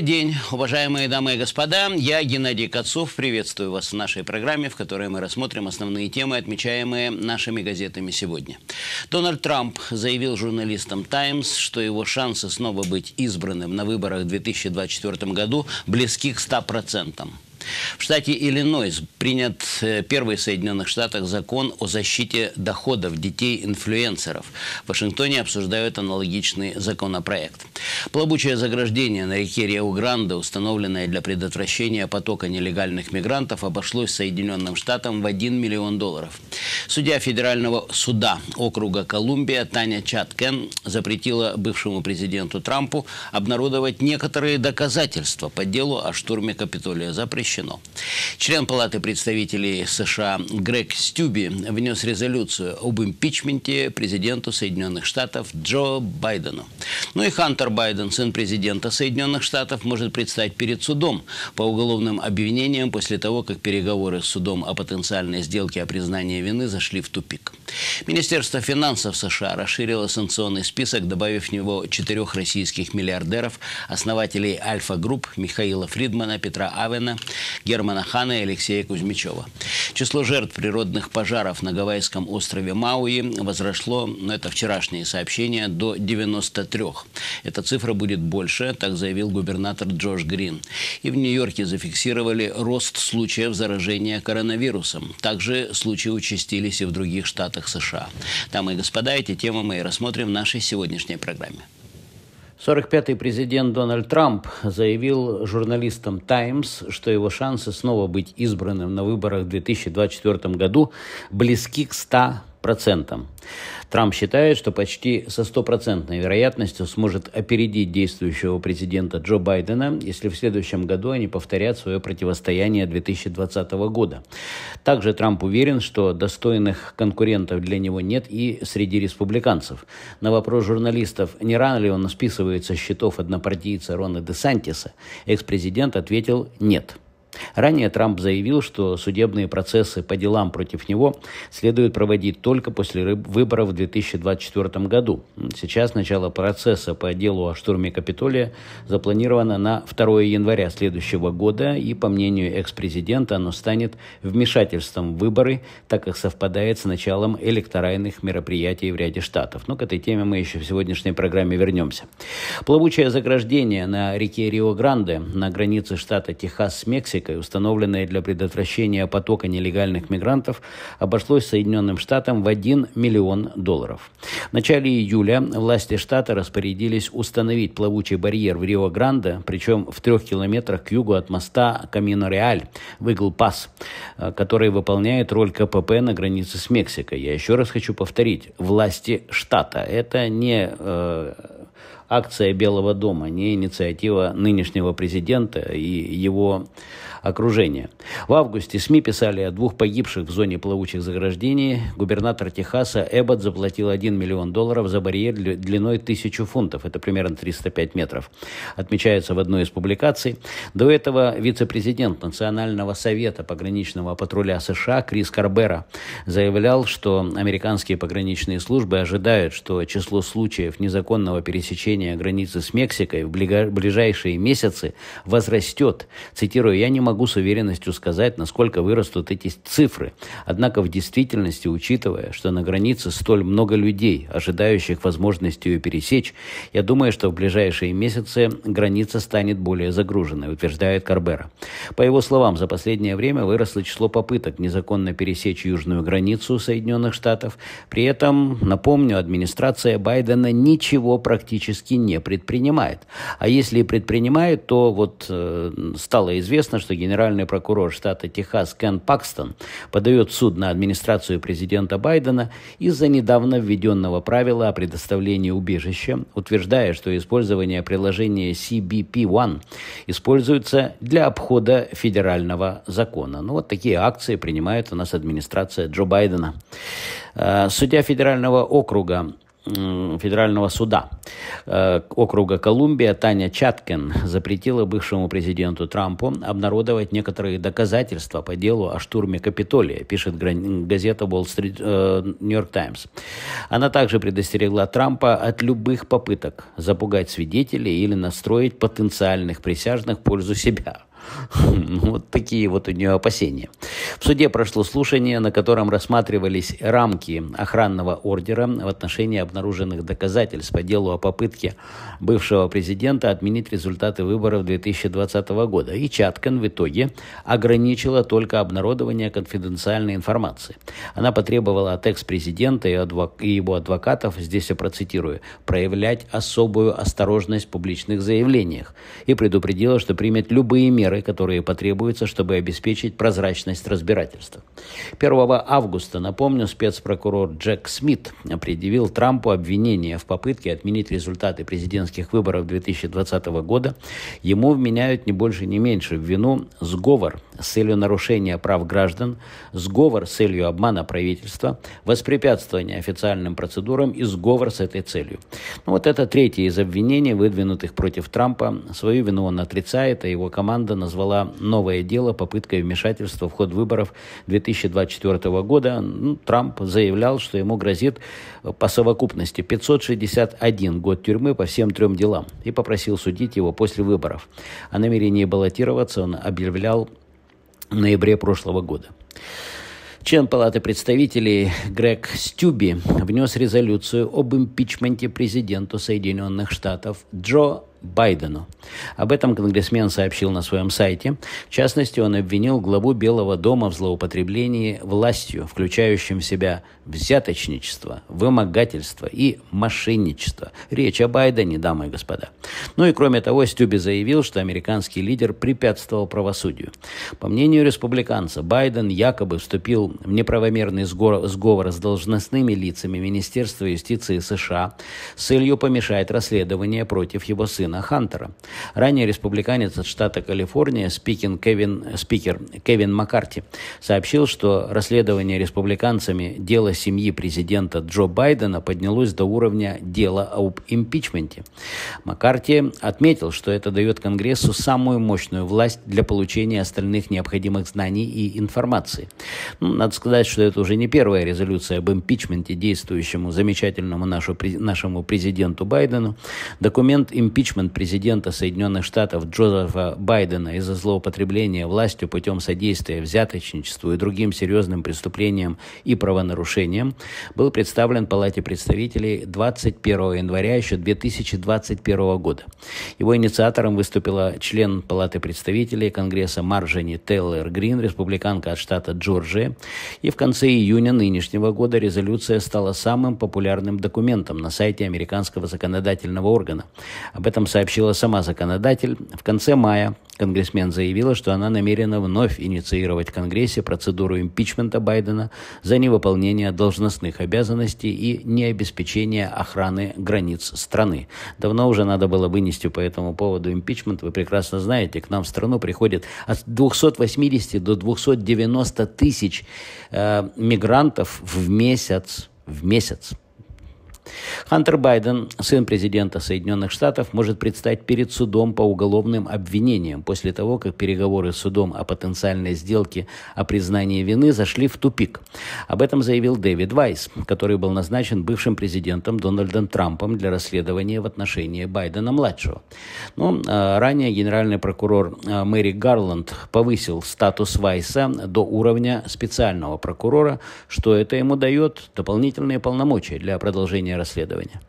Добрый день, уважаемые дамы и господа. Я, Геннадий Кацов, приветствую вас в нашей программе, в которой мы рассмотрим основные темы, отмечаемые нашими газетами сегодня. Дональд Трамп заявил журналистам «Таймс», что его шансы снова быть избранным на выборах в 2024 году близки к 100%. В штате Иллинойс принят э, первый в Соединенных Штатах закон о защите доходов детей-инфлюенсеров. В Вашингтоне обсуждают аналогичный законопроект. Плавучее заграждение на реке Рио-Гранде, установленное для предотвращения потока нелегальных мигрантов, обошлось Соединенным Штатам в 1 миллион долларов. Судья Федерального суда округа Колумбия Таня Чаткен запретила бывшему президенту Трампу обнародовать некоторые доказательства по делу о штурме Капитолия запрещения запрещено. Член Палаты представителей США Грег Стюби внес резолюцию об импичменте президенту Соединенных Штатов Джо Байдену. Ну и Хантер Байден, сын президента Соединенных Штатов, может предстать перед судом по уголовным обвинениям после того, как переговоры с судом о потенциальной сделке о признании вины зашли в тупик. Министерство финансов США расширило санкционный список, добавив в него четырех российских миллиардеров, основателей «Альфа-групп» Михаила Фридмана, Петра Авена, Германа Хана и Алексея Кузьмичева. Число жертв природных пожаров на Гавайском острове Мауи возросло, но ну, это вчерашние сообщения, до 93. Эта цифра будет больше, так заявил губернатор Джош Грин. И в Нью-Йорке зафиксировали рост случаев заражения коронавирусом. Также случаи участились и в других штатах США. Дамы и господа, эти темы мы и рассмотрим в нашей сегодняшней программе. 45-й президент Дональд Трамп заявил журналистам «Таймс», что его шансы снова быть избранным на выборах в 2024 году близки к 100% процентам. Трамп считает, что почти со стопроцентной вероятностью сможет опередить действующего президента Джо Байдена, если в следующем году они повторят свое противостояние 2020 года. Также Трамп уверен, что достойных конкурентов для него нет и среди республиканцев. На вопрос журналистов, не рано ли он списывается с счетов однопартийца Рона Де Десантиса, экс-президент ответил «нет». Ранее Трамп заявил, что судебные процессы по делам против него следует проводить только после выборов в 2024 году. Сейчас начало процесса по делу о штурме Капитолия запланировано на 2 января следующего года, и, по мнению экс-президента, оно станет вмешательством в выборы, так как совпадает с началом электоральных мероприятий в ряде штатов. Но к этой теме мы еще в сегодняшней программе вернемся. Плавучее заграждение на реке Рио-Гранде на границе штата Техас с Мексикой статистикой, установленной для предотвращения потока нелегальных мигрантов, обошлось Соединенным Штатам в 1 миллион долларов. В начале июля власти штата распорядились установить плавучий барьер в Рио-Гранде, причем в трех километрах к югу от моста Камино-Реаль в Игл-Пас, э, который выполняет роль КПП на границе с Мексикой. Я еще раз хочу повторить, власти штата. Это не э, акция Белого дома, не инициатива нынешнего президента и его окружения. В августе СМИ писали о двух погибших в зоне плавучих заграждений. Губернатор Техаса Эббот заплатил 1 миллион долларов за барьер длиной 1000 фунтов, это примерно 305 метров, отмечается в одной из публикаций. До этого вице-президент Национального совета пограничного патруля США Крис Карбера заявлял, что американские пограничные службы ожидают, что число случаев незаконного пересечения границы с Мексикой в ближайшие месяцы возрастет. Цитирую, «Я не могу могу с уверенностью сказать, насколько вырастут эти цифры. Однако в действительности, учитывая, что на границе столь много людей, ожидающих возможности ее пересечь, я думаю, что в ближайшие месяцы граница станет более загруженной, утверждает Карбера. По его словам, за последнее время выросло число попыток незаконно пересечь южную границу Соединенных Штатов. При этом, напомню, администрация Байдена ничего практически не предпринимает. А если и предпринимает, то вот э, стало известно, что генеральный прокурор штата Техас Кен Пакстон подает в суд на администрацию президента Байдена из-за недавно введенного правила о предоставлении убежища, утверждая, что использование приложения CBP-1 используется для обхода федерального закона. Ну вот такие акции принимает у нас администрация Джо Байдена. Э, судья федерального округа федерального суда э, округа Колумбия Таня Чаткин запретила бывшему президенту Трампу обнародовать некоторые доказательства по делу о штурме Капитолия, пишет газета Wall Street э, New York Times. Она также предостерегла Трампа от любых попыток запугать свидетелей или настроить потенциальных присяжных в пользу себя. Вот такие вот у нее опасения. В суде прошло слушание, на котором рассматривались рамки охранного ордера в отношении обнаруженных доказательств по делу о попытке бывшего президента отменить результаты выборов 2020 года. И чаткан в итоге ограничила только обнародование конфиденциальной информации. Она потребовала от экс-президента и его адвокатов, здесь я процитирую, проявлять особую осторожность в публичных заявлениях и предупредила, что примет любые меры меры, которые потребуются, чтобы обеспечить прозрачность разбирательства. 1 августа, напомню, спецпрокурор Джек Смит предъявил Трампу обвинение в попытке отменить результаты президентских выборов 2020 года. Ему вменяют не больше, не меньше в вину сговор с целью нарушения прав граждан, сговор с целью обмана правительства, воспрепятствование официальным процедурам и сговор с этой целью. Ну, вот это третье из обвинений, выдвинутых против Трампа. Свою вину он отрицает, а его команда назвала новое дело попыткой вмешательства в ход выборов 2024 года. Ну, Трамп заявлял, что ему грозит по совокупности 561 год тюрьмы по всем трем делам и попросил судить его после выборов. О намерении баллотироваться он объявлял в ноябре прошлого года. Член Палаты представителей Грег Стюби внес резолюцию об импичменте президенту Соединенных Штатов Джо Байдену. Об этом конгрессмен сообщил на своем сайте. В частности, он обвинил главу Белого дома в злоупотреблении властью, включающим в себя взяточничество, вымогательство и мошенничество. Речь о Байдене, дамы и господа. Ну и кроме того, Стюби заявил, что американский лидер препятствовал правосудию. По мнению республиканца, Байден якобы вступил в неправомерный сговор, сговор с должностными лицами Министерства юстиции США с целью помешать расследованию против его сына Кевина Хантера. Ранее республиканец от штата Калифорния спикин Кевин, э, спикер Кевин Маккарти сообщил, что расследование республиканцами дела семьи президента Джо Байдена поднялось до уровня дела об импичменте. Маккарти отметил, что это дает Конгрессу самую мощную власть для получения остальных необходимых знаний и информации. Ну, надо сказать, что это уже не первая резолюция об импичменте действующему замечательному нашу, нашему президенту Байдену. Документ импичмента импичмент президента Соединенных Штатов Джозефа Байдена из-за злоупотребления властью путем содействия взяточничеству и другим серьезным преступлениям и правонарушениям был представлен Палате представителей 21 января еще 2021 года. Его инициатором выступила член Палаты представителей Конгресса Марджани Тейлор Грин, республиканка от штата Джорджия, и в конце июня нынешнего года резолюция стала самым популярным документом на сайте американского законодательного органа. Об этом сообщила сама законодатель, в конце мая конгрессмен заявила, что она намерена вновь инициировать в Конгрессе процедуру импичмента Байдена за невыполнение должностных обязанностей и необеспечение охраны границ страны. Давно уже надо было вынести по этому поводу импичмент. Вы прекрасно знаете, к нам в страну приходит от 280 до 290 тысяч э, мигрантов в месяц. В месяц. Хантер Байден, сын президента Соединенных Штатов, может предстать перед судом по уголовным обвинениям после того, как переговоры с судом о потенциальной сделке о признании вины зашли в тупик. Об этом заявил Дэвид Вайс, который был назначен бывшим президентом Дональдом Трампом для расследования в отношении Байдена-младшего. Но ну, а ранее генеральный прокурор а, Мэри Гарланд повысил статус Вайса до уровня специального прокурора, что это ему дает дополнительные полномочия для продолжения расследования.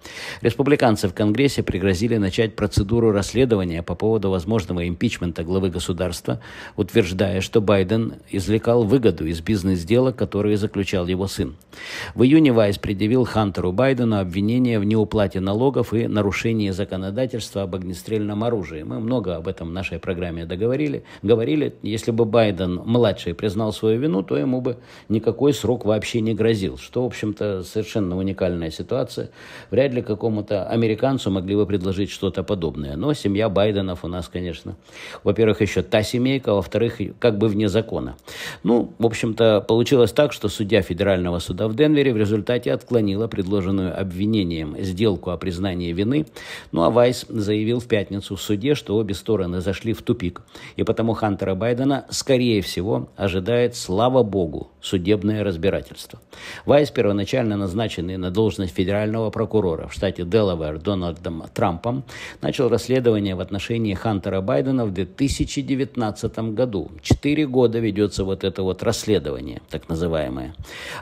Республиканцы в Конгрессе пригрозили начать процедуру расследования по поводу возможного импичмента главы государства, утверждая, что Байден извлекал выгоду из бизнес-дела, которые заключал его сын. В июне Вайс предъявил Хантеру Байдену обвинение в неуплате налогов и нарушении законодательства об огнестрельном оружии. Мы много об этом в нашей программе договорили. Говорили, если бы Байден младший признал свою вину, то ему бы никакой срок вообще не грозил, что, в общем-то, совершенно уникальная ситуация ситуация. Вряд ли какому-то американцу могли бы предложить что-то подобное. Но семья Байденов у нас, конечно, во-первых, еще та семейка, а во-вторых, как бы вне закона. Ну, в общем-то, получилось так, что судья Федерального суда в Денвере в результате отклонила предложенную обвинением сделку о признании вины. Ну, а Вайс заявил в пятницу в суде, что обе стороны зашли в тупик. И потому Хантера Байдена, скорее всего, ожидает, слава богу, судебное разбирательство. Вайс, первоначально назначенный на должность федерального генерального прокурора в штате Делавэр Дональдом Трампом начал расследование в отношении Хантера Байдена в 2019 году. Четыре года ведется вот это вот расследование, так называемое.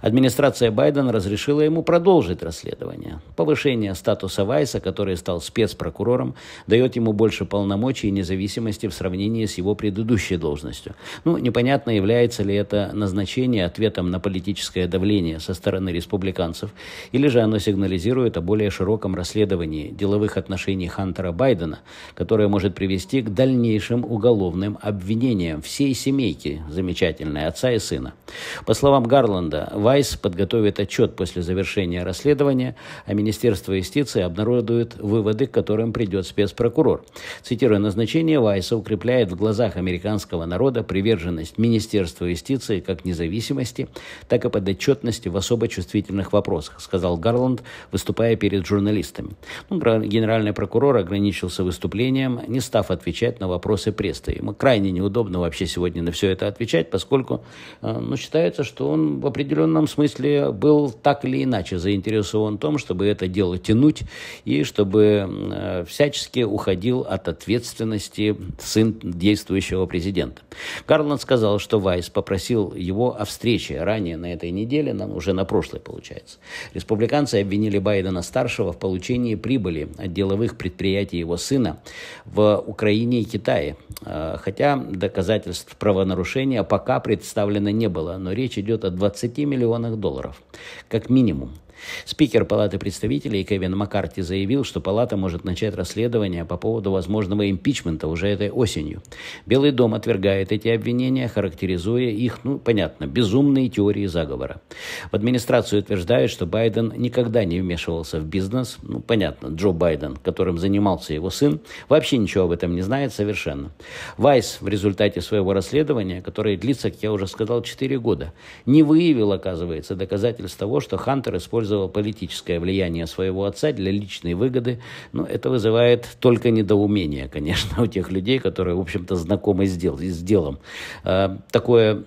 Администрация Байдена разрешила ему продолжить расследование. Повышение статуса Вайса, который стал спецпрокурором, дает ему больше полномочий и независимости в сравнении с его предыдущей должностью. Ну, непонятно, является ли это назначение ответом на политическое давление со стороны республиканцев, или же оно сигнализирует сигнализирует о более широком расследовании деловых отношений Хантера Байдена, которое может привести к дальнейшим уголовным обвинениям всей семейки, замечательной отца и сына. По словам Гарланда, Вайс подготовит отчет после завершения расследования, а Министерство юстиции обнародует выводы, к которым придет спецпрокурор. Цитируя назначение, Вайса укрепляет в глазах американского народа приверженность Министерства юстиции как независимости, так и подотчетности в особо чувствительных вопросах, сказал Гарланд выступая перед журналистами. Ну, генеральный прокурор ограничился выступлением, не став отвечать на вопросы прессы. Ему крайне неудобно вообще сегодня на все это отвечать, поскольку э, ну, считается, что он в определенном смысле был так или иначе заинтересован в том, чтобы это дело тянуть и чтобы э, всячески уходил от ответственности сын действующего президента. Гарланд сказал, что Вайс попросил его о встрече ранее на этой неделе, уже на прошлой получается. Республиканцы обвинили обвинили Байдена-старшего в получении прибыли от деловых предприятий его сына в Украине и Китае, э, хотя доказательств правонарушения пока представлено не было, но речь идет о 20 миллионах долларов, как минимум. Спикер Палаты представителей Кевин Маккарти заявил, что Палата может начать расследование по поводу возможного импичмента уже этой осенью. Белый дом отвергает эти обвинения, характеризуя их, ну, понятно, безумные теории заговора. В администрации утверждают, что Байден никогда не вмешивался в бизнес. Ну, понятно, Джо Байден, которым занимался его сын, вообще ничего об этом не знает совершенно. Вайс в результате своего расследования, которое длится, как я уже сказал, 4 года, не выявил, оказывается, доказательств того, что Хантер использовал использовал политическое влияние своего отца для личной выгоды. Но это вызывает только недоумение, конечно, у тех людей, которые, в общем-то, знакомы с, дел, с делом. А, такое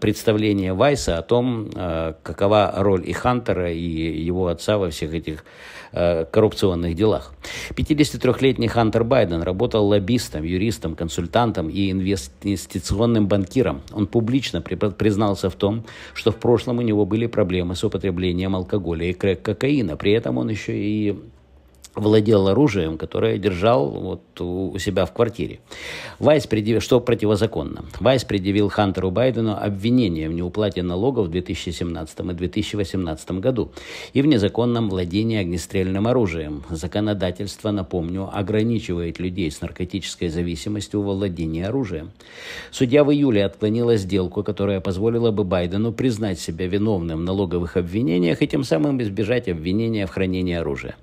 представление Вайса о том, а, какова роль и Хантера, и его отца во всех этих а, коррупционных делах. 53-летний Хантер Байден работал лоббистом, юристом, консультантом и инвестиционным банкиром. Он публично признался в том, что в прошлом у него были проблемы с употреблением алкоголя и крэк кокаина. При этом он еще и владел оружием, которое держал вот у, у себя в квартире. Вайс предъявил, что противозаконно. Вайс предъявил Хантеру Байдену обвинение в неуплате налогов в 2017 и 2018 году и в незаконном владении огнестрельным оружием. Законодательство, напомню, ограничивает людей с наркотической зависимостью во владении оружием. Судья в июле отклонила сделку, которая позволила бы Байдену признать себя виновным в налоговых обвинениях и тем самым избежать обвинения в хранении оружия.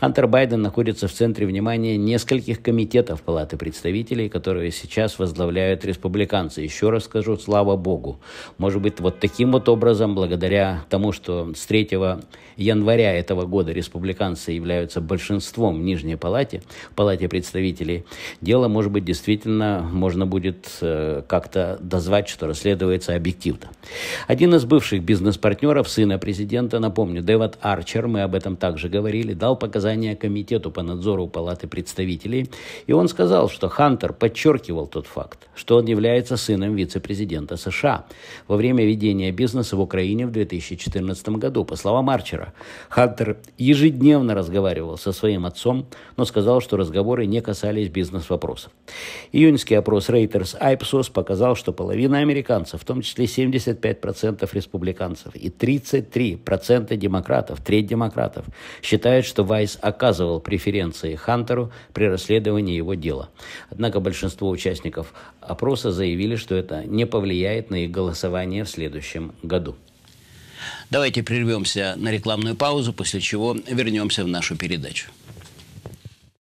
Хантер Байден находится в центре внимания нескольких комитетов Палаты представителей, которые сейчас возглавляют республиканцы. Еще раз скажу, слава богу. Может быть, вот таким вот образом, благодаря тому, что с 3 января этого года республиканцы являются большинством в Нижней Палате, в Палате представителей, дело, может быть, действительно можно будет э, как-то дозвать, что расследуется объективно. Один из бывших бизнес-партнеров, сына президента, напомню, Дэвид Арчер, мы об этом также говорили, дал показания комитету по надзору Палаты представителей, и он сказал, что Хантер подчеркивал тот факт, что он является сыном вице-президента США во время ведения бизнеса в Украине в 2014 году. По словам Арчера, Хантер ежедневно разговаривал со своим отцом, но сказал, что разговоры не касались бизнес-вопросов. Июньский опрос Reuters Ipsos показал, что половина американцев, в том числе 75% республиканцев и 33% демократов, треть демократов, считают, что Вайс оказывается оказывал преференции Хантеру при расследовании его дела. Однако большинство участников опроса заявили, что это не повлияет на их голосование в следующем году. Давайте прервемся на рекламную паузу, после чего вернемся в нашу передачу.